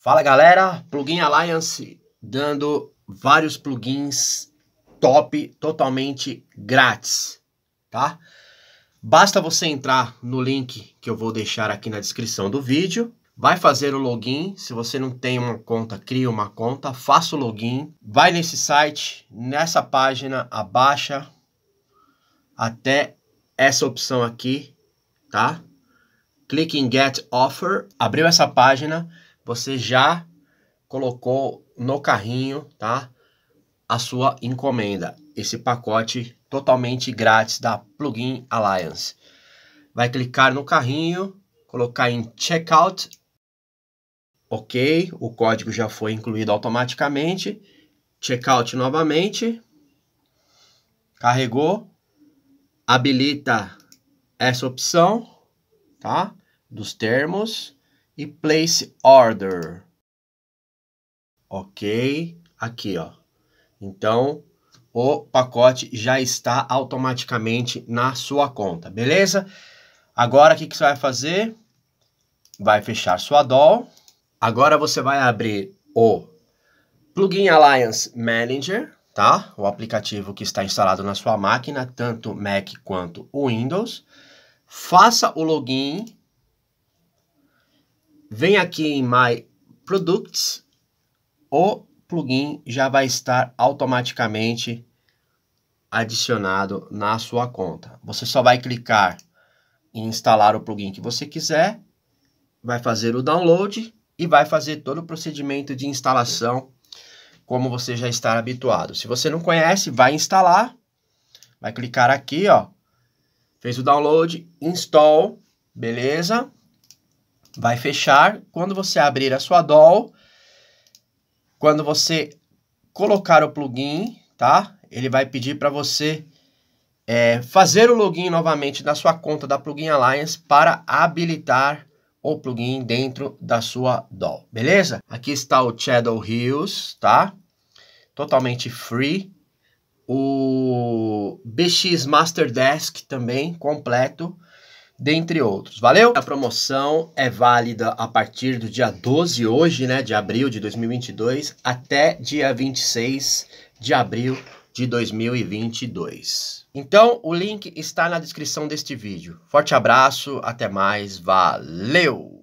Fala galera, Plugin Alliance dando vários plugins top, totalmente grátis, tá? Basta você entrar no link que eu vou deixar aqui na descrição do vídeo, vai fazer o login, se você não tem uma conta, cria uma conta, faça o login, vai nesse site, nessa página, abaixa até essa opção aqui, tá? Clique em Get Offer, abriu essa página, você já colocou no carrinho, tá? A sua encomenda, esse pacote totalmente grátis da Plugin Alliance. Vai clicar no carrinho, colocar em checkout. OK, o código já foi incluído automaticamente. Checkout novamente. Carregou, habilita essa opção, tá? Dos termos e place order. Ok? Aqui, ó. Então, o pacote já está automaticamente na sua conta, beleza? Agora, o que, que você vai fazer? Vai fechar sua DOL. Agora, você vai abrir o Plugin Alliance Manager, tá? O aplicativo que está instalado na sua máquina, tanto Mac quanto Windows. Faça o login Vem aqui em My Products, o plugin já vai estar automaticamente adicionado na sua conta. Você só vai clicar em instalar o plugin que você quiser, vai fazer o download e vai fazer todo o procedimento de instalação como você já está habituado. Se você não conhece, vai instalar, vai clicar aqui, ó, fez o download, install, beleza? vai fechar. Quando você abrir a sua dol. quando você colocar o plugin, tá? Ele vai pedir para você é, fazer o login novamente na sua conta da Plugin Alliance para habilitar o plugin dentro da sua dol. beleza? Aqui está o Shadow Hills, tá? Totalmente free. O BX Master Desk também, completo dentre outros. Valeu? A promoção é válida a partir do dia 12 hoje, né, de abril de 2022 até dia 26 de abril de 2022. Então, o link está na descrição deste vídeo. Forte abraço, até mais, valeu!